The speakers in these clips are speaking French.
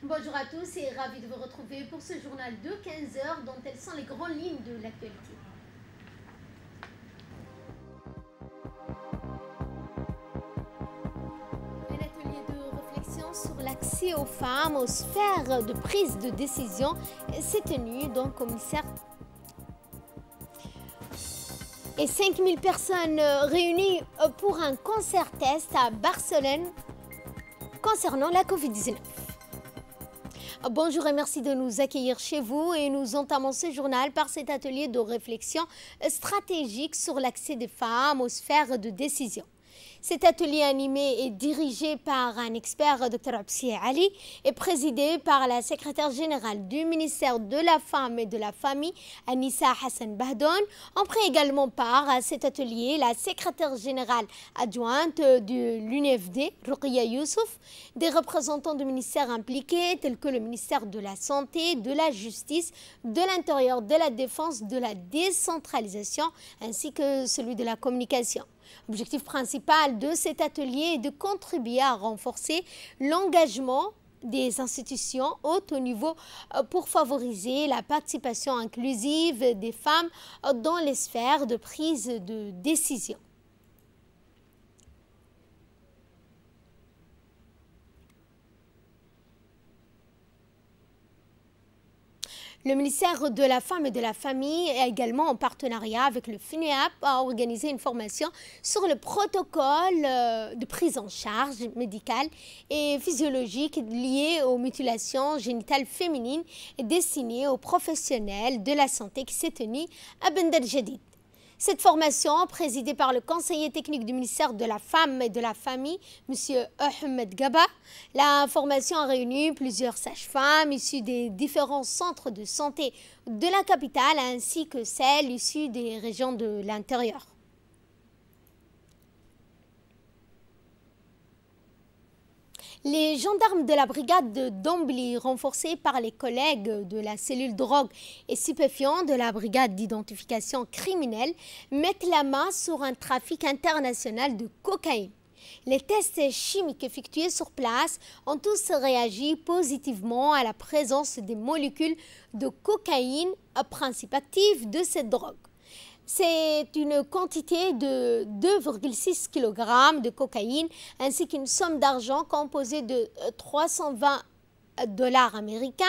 Bonjour à tous et ravi de vous retrouver pour ce journal de 15h dont elles sont les grandes lignes de l'actualité. Un atelier de réflexion sur l'accès aux femmes aux sphères de prise de décision s'est tenu dans le commissaire. Et 5000 personnes réunies pour un concert test à Barcelone concernant la Covid-19. Bonjour et merci de nous accueillir chez vous et nous entamons ce journal par cet atelier de réflexion stratégique sur l'accès des femmes aux sphères de décision. Cet atelier animé est dirigé par un expert, Dr Absi Ali, et présidé par la secrétaire générale du ministère de la Femme et de la Famille, Anissa Hassan Bahdon. On prend également part à cet atelier la secrétaire générale adjointe de l'UNFD, Rukia Youssouf, des représentants du ministère impliqués tels que le ministère de la Santé, de la Justice, de l'Intérieur, de la Défense, de la Décentralisation ainsi que celui de la Communication. L'objectif principal de cet atelier est de contribuer à renforcer l'engagement des institutions hautes au niveau euh, pour favoriser la participation inclusive des femmes euh, dans les sphères de prise de décision. Le ministère de la Femme et de la Famille est également, en partenariat avec le FUNEAP, a organisé une formation sur le protocole euh, de prise en charge médicale et physiologique liée aux mutilations génitales féminines destinée aux professionnels de la santé qui s'est tenue à Bender Jadid. Cette formation, présidée par le conseiller technique du ministère de la Femme et de la Famille, M. Ahmed Gaba, la formation a réuni plusieurs sages-femmes issues des différents centres de santé de la capitale ainsi que celles issues des régions de l'intérieur. Les gendarmes de la brigade de Dombly, renforcés par les collègues de la cellule drogue et stupéfiants de la brigade d'identification criminelle, mettent la main sur un trafic international de cocaïne. Les tests chimiques effectués sur place ont tous réagi positivement à la présence des molécules de cocaïne, principe de cette drogue c'est une quantité de 2,6 kg de cocaïne ainsi qu'une somme d'argent composée de 320 euh, dollars américains,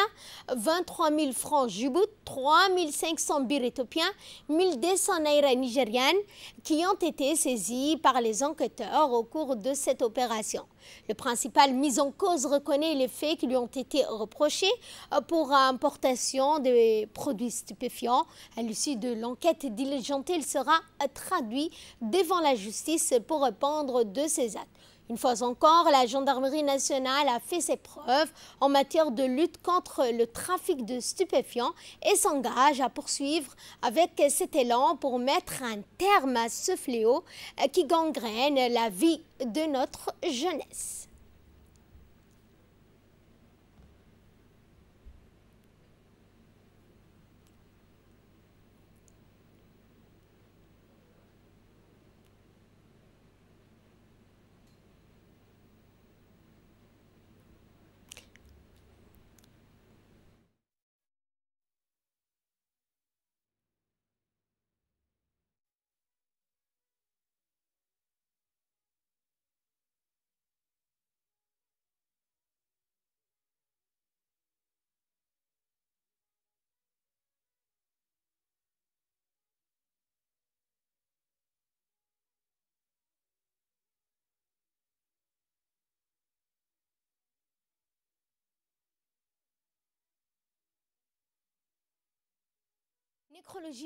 23 000 francs Djibouti, 3 500 bir éthiopiens, 200 naira nigériennes qui ont été saisis par les enquêteurs au cours de cette opération. Le principal mis en cause reconnaît les faits qui lui ont été reprochés euh, pour importation de produits stupéfiants. À l'issue de l'enquête diligentée, il sera traduit devant la justice pour répondre de ses actes. Une fois encore, la gendarmerie nationale a fait ses preuves en matière de lutte contre le trafic de stupéfiants et s'engage à poursuivre avec cet élan pour mettre un terme à ce fléau qui gangrène la vie de notre jeunesse.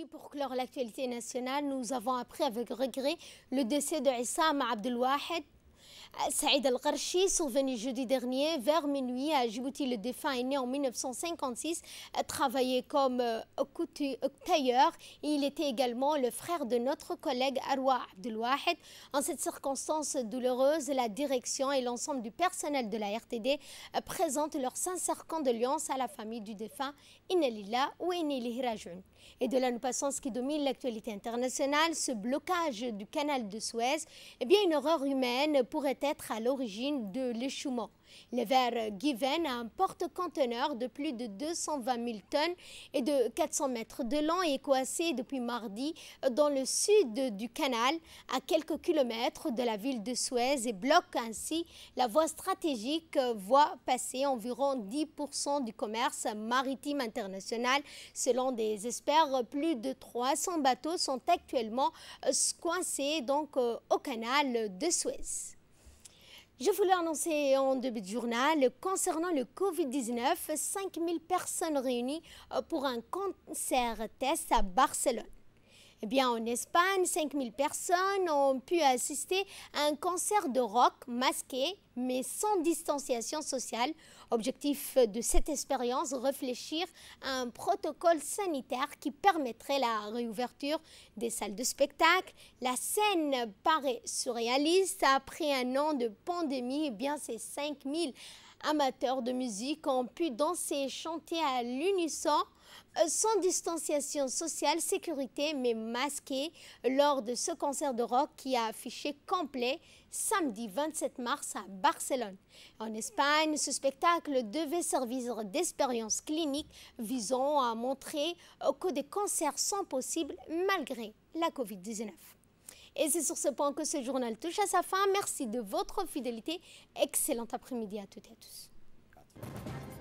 pour clore l'actualité nationale, nous avons appris avec regret le décès de Issam Abdelwahed. Euh, Saïd Al-Gharchi, survenu jeudi dernier vers minuit à Djibouti, le défunt est né en 1956, euh, travaillait comme euh, tailleur. Il était également le frère de notre collègue Arwa Abdelwahed. En cette circonstance douloureuse, la direction et l'ensemble du personnel de la RTD présentent leur sincère condoléance à la famille du défunt. Inna ou ou inna et de la non qui domine l'actualité internationale, ce blocage du canal de Suez, eh bien une horreur humaine pourrait être à l'origine de l'échouement le Ver Given a un porte-conteneur de plus de 220 000 tonnes et de 400 mètres de long et coincé depuis mardi euh, dans le sud du canal, à quelques kilomètres de la ville de Suez et bloque ainsi la voie stratégique, euh, voie passer environ 10% du commerce maritime international. Selon des experts, plus de 300 bateaux sont actuellement euh, coincés donc au canal de Suez. Je voulais annoncer en début de journal, concernant le Covid-19, 5000 personnes réunies euh, pour un concert test à Barcelone. Eh bien, en Espagne, 5000 personnes ont pu assister à un concert de rock masqué, mais sans distanciation sociale, Objectif de cette expérience, réfléchir à un protocole sanitaire qui permettrait la réouverture des salles de spectacle. La scène paraît surréaliste après un an de pandémie, eh bien ces 5000 amateurs de musique ont pu danser et chanter à l'unisson euh, sans distanciation sociale, sécurité, mais masquée lors de ce concert de rock qui a affiché complet samedi 27 mars à Barcelone. En Espagne, ce spectacle devait servir d'expérience clinique visant à montrer euh, que des concerts sont possibles malgré la COVID-19. Et c'est sur ce point que ce journal touche à sa fin. Merci de votre fidélité. Excellent après-midi à toutes et à tous.